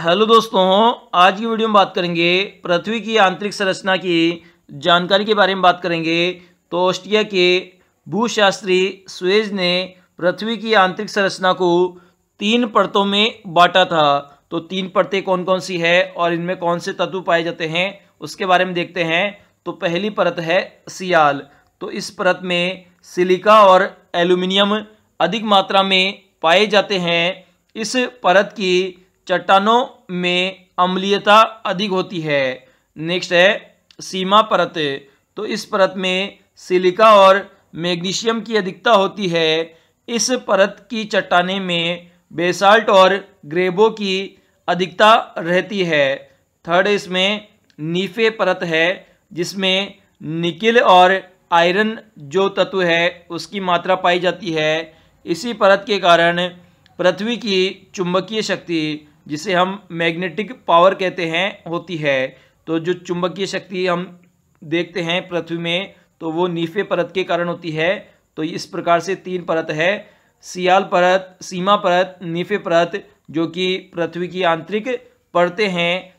hello दोस्तों आज की वीडियो में बात करेंगे पृथ्वी की आंतरिक संरचना की जानकारी के बारे में बात करेंगे तो ऑस्ट्रिया के भूशास्त्री स्वेज ने पृथ्वी की आंतरिक संरचना को तीन परतों में बांटा था तो तीन परतें कौन कौन सी है और इनमें कौन से तत्व पाए जाते हैं उसके बारे में देखते हैं तो पहली परत है सियाल तो इस परत में सिलिका और एल्यूमिनियम अधिक मात्रा में पाए जाते हैं इस परत की चट्टानों में अम्लीयता अधिक होती है नेक्स्ट है सीमा परत तो इस परत में सिलिका और मैग्नीशियम की अधिकता होती है इस परत की चट्टाने में बेसाल्ट और ग्रेबो की अधिकता रहती है थर्ड इसमें नीफे परत है जिसमें निकिल और आयरन जो तत्व है उसकी मात्रा पाई जाती है इसी परत के कारण पृथ्वी की चुंबकीय शक्ति जिसे हम मैग्नेटिक पावर कहते हैं होती है तो जो चुंबकीय शक्ति हम देखते हैं पृथ्वी में तो वो नीफे परत के कारण होती है तो इस प्रकार से तीन परत है सियाल परत सीमा परत नीफे परत जो कि पृथ्वी की आंतरिक परतें हैं